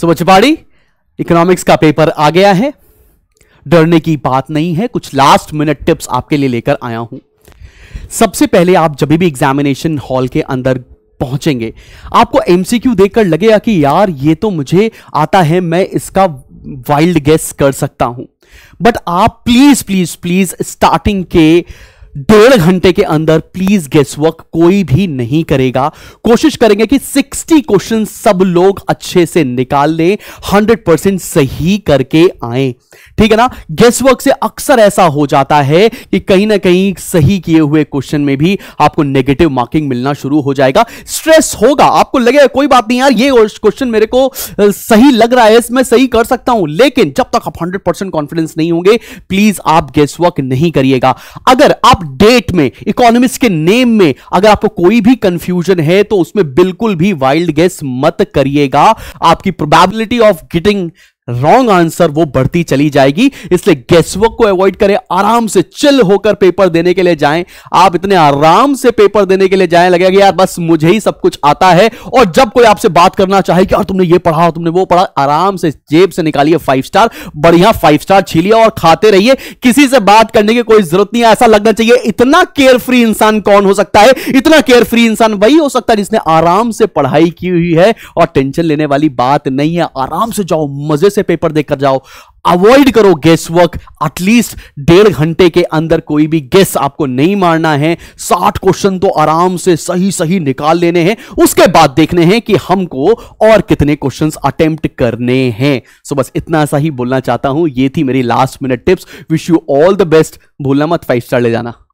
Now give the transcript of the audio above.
सुबह चिपाड़ी इकोनॉमिक्स का पेपर आ गया है डरने की बात नहीं है कुछ लास्ट मिनट टिप्स आपके लिए लेकर आया हूं सबसे पहले आप जब भी एग्जामिनेशन हॉल के अंदर पहुंचेंगे आपको एमसीक्यू देखकर लगेगा कि यार ये तो मुझे आता है मैं इसका वाइल्ड गेस कर सकता हूं बट आप प्लीज प्लीज प्लीज स्टार्टिंग के डेढ़ घंटे के अंदर प्लीज गेस वर्क कोई भी नहीं करेगा कोशिश करेंगे कि 60 क्वेश्चन सब लोग अच्छे से निकाल लें 100 परसेंट सही करके आए ठीक है ना गेस्ट वर्क से अक्सर ऐसा हो जाता है कि कहीं ना कहीं सही किए हुए क्वेश्चन में भी आपको नेगेटिव मार्किंग मिलना शुरू हो जाएगा स्ट्रेस होगा आपको लगेगा कोई बात नहीं यार ये क्वेश्चन मेरे को सही लग रहा है इसमें सही कर सकता हूं लेकिन जब तक आप हंड्रेड परसेंट कॉन्फिडेंस नहीं होंगे प्लीज आप गेस्ट वर्क नहीं करिएगा अगर आप डेट में इकोनॉमिक्स के नेम में अगर आपको कोई भी कंफ्यूजन है तो उसमें बिल्कुल भी वाइल्ड गेस मत करिएगा आपकी probability of getting wrong answer वो बढ़ती चली जाएगी इसलिए गेस्टवर्क को अवॉइड करें आराम से चिल होकर पेपर देने के लिए जाएं आप इतने आराम से पेपर देने के लिए जाएं लगेगा यार बस मुझे ही सब कुछ आता है और जब कोई आपसे बात करना चाहे कि यार तुमने ये पढ़ा तुमने वो पढ़ा आराम से जेब से निकालिए फाइव स्टार बढ़िया फाइव स्टार छीलिए और खाते रहिए किसी से बात करने की कोई जरूरत नहीं ऐसा लगना चाहिए इतना केयर फ्री इंसान कौन हो सकता है इतना केयर फ्री इंसान वही हो सकता है जिसने आराम से पढ़ाई की हुई है और टेंशन लेने वाली बात नहीं है आराम से जाओ मजे से से पेपर देकर जाओ अवॉइड करो गेस वर्क एटलीस्ट डेढ़ घंटे के अंदर कोई भी गेस आपको नहीं मारना है साठ क्वेश्चन तो आराम से सही सही निकाल लेने हैं उसके बाद देखने हैं कि हमको और कितने क्वेश्चंस अटेम्प्ट करने हैं सो so बस इतना सा ही बोलना चाहता हूं ये थी मेरी last minute tips wish you all the best भूलना मत फाइव स्टार ले जाना